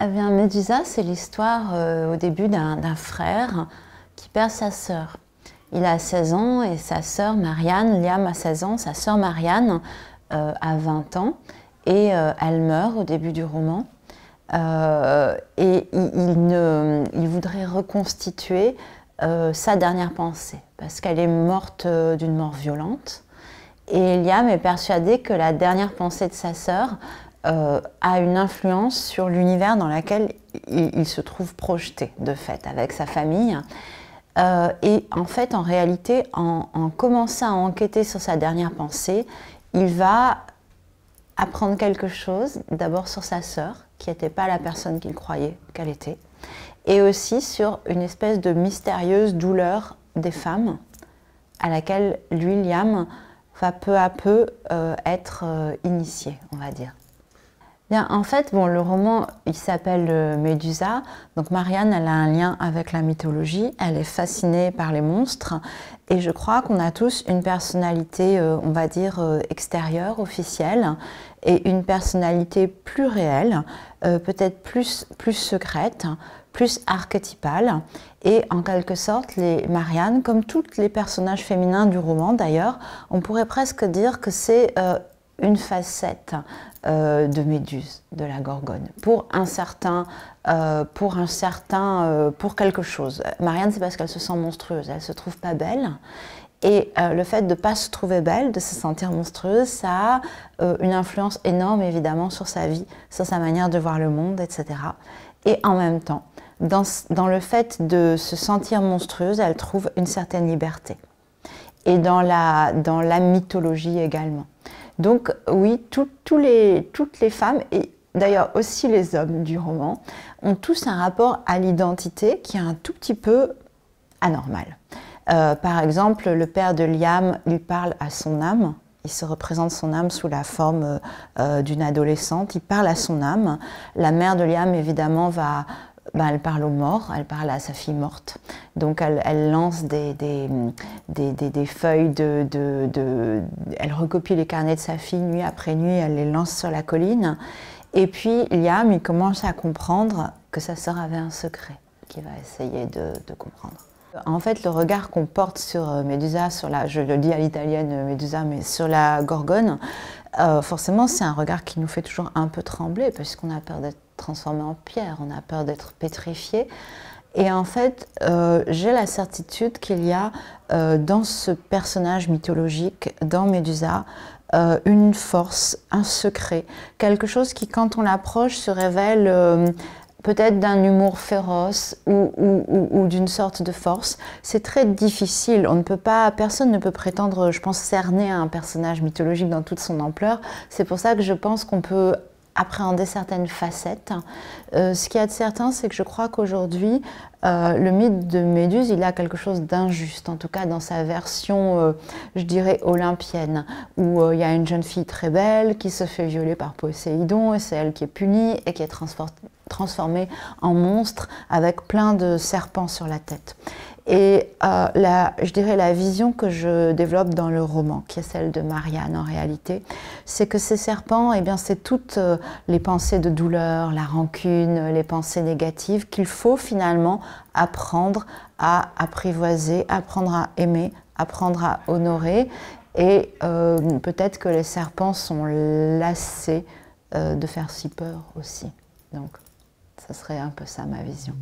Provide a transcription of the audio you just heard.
Eh bien, Médusa, c'est l'histoire euh, au début d'un frère qui perd sa sœur. Il a 16 ans et sa sœur Marianne, Liam a 16 ans, sa sœur Marianne euh, a 20 ans et euh, elle meurt au début du roman. et il, il, voudrait reconstituer sa dernière pensée parce qu'elle est morte d'une mort violente. Et Liam est persuadé que la dernière pensée de sa sœur, euh, a une influence sur l'univers dans lequel il, se trouve projeté, de fait, avec sa famille. Euh, et en fait, en réalité, en, commençant à enquêter sur sa dernière pensée, il va apprendre quelque chose, d'abord sur sa sœur, qui n'était pas la personne qu'il croyait qu'elle était, et aussi sur une espèce de mystérieuse douleur des femmes, à laquelle lui, va peu à peu euh, être initié, on va dire en fait, bon, le roman, il s'appelle euh, Médusa. Donc Marianne, elle a un lien avec la mythologie. Elle est fascinée par les monstres. Et je crois qu'on a tous une personnalité, euh, on va dire, euh, extérieure, officielle, et une personnalité plus réelle, peut-être plus, plus secrète, plus archétypale. Et en quelque sorte, les Marianne, comme tous les personnages féminins du roman d'ailleurs, on pourrait presque dire que c'est une facette euh, de Méduse, de la Gorgone, pour un certain, euh, pour un certain, euh, pour quelque chose. Marianne, c'est parce qu'elle se sent monstrueuse, elle se trouve pas belle. Et le fait de ne pas se trouver belle, de se sentir monstrueuse, ça a une influence énorme évidemment sur sa vie, sur sa manière de voir le monde, etc. Et en même temps, dans, le fait de se sentir monstrueuse, elle trouve une certaine liberté. Et dans la mythologie également. Donc oui, toutes les femmes, et d'ailleurs aussi les hommes du roman, ont tous un rapport à l'identité qui est un tout petit peu anormal. Euh, par exemple, le père de Liam lui parle à son âme. Il se représente son âme sous la forme euh, d'une adolescente. Il parle à son âme. La mère de Liam, évidemment, va, bah, elle parle aux morts, elle parle à sa fille morte. Donc elle, lance des, des, feuilles de, Elle recopie les carnets de sa fille nuit après nuit, elle les lance sur la colline. Et puis Liam, il commence à comprendre que sa sœur avait un secret qu'il va essayer de, comprendre. En fait, le regard qu'on porte sur euh, Médusa, sur la, je le dis à l'italienne euh, Médusa, mais sur la Gorgone, euh, forcément, c'est un regard qui nous fait toujours un peu trembler parce qu'on a peur d'être transformé en pierre, on a peur d'être pétrifié. Et en fait, euh, j'ai la certitude qu'il y a euh, dans ce personnage mythologique, dans Médusa, euh, une force, un secret, quelque chose qui, quand on l'approche, se révèle peut-être d'un humour féroce ou, d'une sorte de force. C'est très difficile. On ne peut pas, personne ne peut prétendre, je pense, cerner un personnage mythologique dans toute son ampleur. C'est pour ça que je pense qu'on peut appréhender certaines facettes. Euh, ce qu'il y a de certain, c'est que je crois qu'aujourd'hui, euh, le mythe de Méduse, il a quelque chose d'injuste, en tout cas dans sa version, euh, je dirais, olympienne, où il y a une jeune fille très belle qui se fait violer par Poséidon, et c'est elle qui est punie et qui est transformée en monstre avec plein de serpents sur la tête. Et euh, je dirais la vision que je développe dans le roman, qui est celle de Marianne en réalité, c'est que ces serpents, eh bien, c'est toutes euh, les pensées de douleur, la rancune, les pensées négatives qu'il faut finalement apprendre à apprivoiser, apprendre à aimer, apprendre à honorer. Et euh, peut-être que les serpents sont lassés de faire si peur aussi. Donc, ça serait un peu ça ma vision.